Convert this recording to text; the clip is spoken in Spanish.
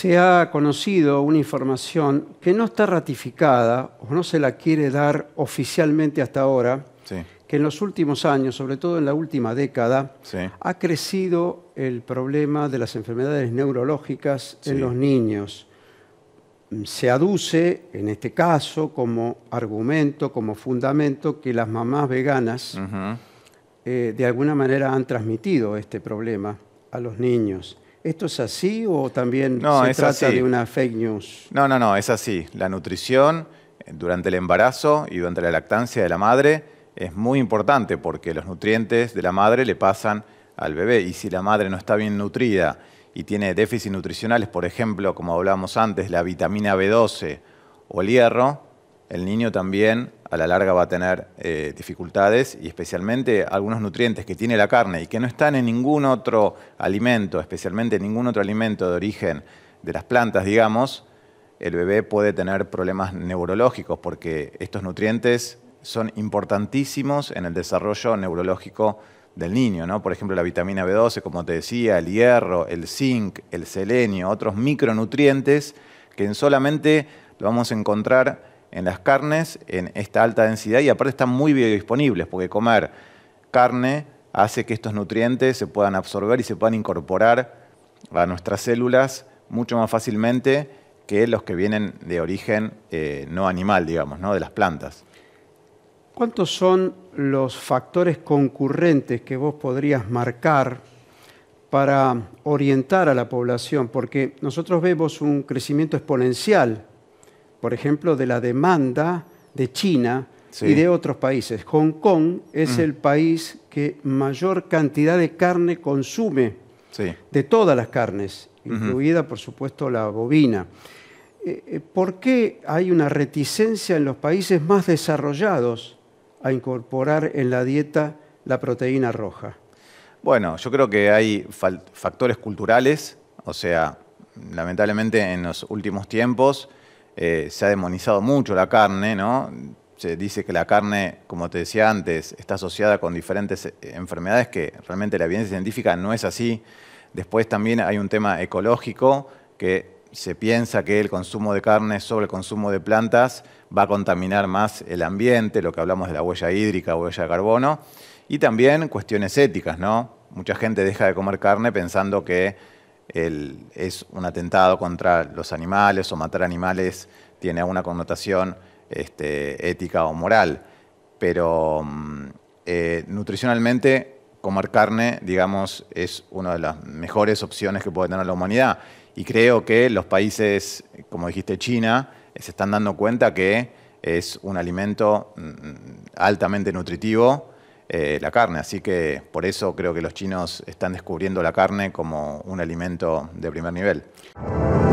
se ha conocido una información que no está ratificada o no se la quiere dar oficialmente hasta ahora, que en los últimos años, sobre todo en la última década, ha crecido el problema de las enfermedades neurológicas en los niños. Se aduce, en este caso, como argumento, como fundamento, que las mamás veganas eh, de alguna manera han transmitido este problema a los niños. ¿Esto es así o también se trata de una fake news? No, no, no, es así. La nutrición eh, durante el embarazo y durante la lactancia de la madre es muy importante porque los nutrientes de la madre le pasan al bebé y si la madre no está bien nutrida y tiene déficits nutricionales, por ejemplo, como hablábamos antes, la vitamina B12 o el hierro, el niño también a la larga va a tener eh, dificultades y especialmente algunos nutrientes que tiene la carne y que no están en ningún otro alimento, especialmente en ningún otro alimento de origen de las plantas, digamos, el bebé puede tener problemas neurológicos porque estos nutrientes son importantísimos en el desarrollo neurológico del niño, ¿no? Por ejemplo, la vitamina B12, como te decía, el hierro, el zinc, el selenio, otros micronutrientes que en solamente lo vamos a encontrar en las carnes en esta alta densidad y aparte están muy biodisponibles porque comer carne hace que estos nutrientes se puedan absorber y se puedan incorporar a nuestras células mucho más fácilmente que los que vienen de origen eh, no animal, digamos, ¿no? de las plantas. ¿Cuántos son los factores concurrentes que vos podrías marcar para orientar a la población? Porque nosotros vemos un crecimiento exponencial por ejemplo, de la demanda de China y de otros países. Hong Kong es mm. el país que mayor cantidad de carne consume, de todas las carnes, incluida, por supuesto, la bovina. Eh, eh, ¿Por qué hay una reticencia en los países más desarrollados a incorporar en la dieta la proteína roja? Bueno, yo creo que hay factores culturales, o sea, lamentablemente en los últimos tiempos eh, se ha demonizado mucho la carne, ¿no? Se dice que la carne, como te decía antes, está asociada con diferentes eh, enfermedades que realmente la evidencia científica no es así. Después también hay un tema ecológico que se piensa que el consumo de carne sobre el consumo de plantas va a contaminar más el ambiente, lo que hablamos de la huella hídrica, huella de carbono, y también cuestiones éticas, ¿no? Mucha gente deja de comer carne pensando que es un atentado contra los animales o matar animales tiene alguna connotación este, ética o moral. Pero mm, eh, nutricionalmente, comer carne, digamos, es una de las mejores opciones que puede tener la humanidad. Y creo que los países, como dijiste, China, se están dando cuenta que es un alimento mm, mm, altamente nutritivo eh, la carne. Así que por eso creo que los chinos están descubriendo la carne como un alimento de primer nivel.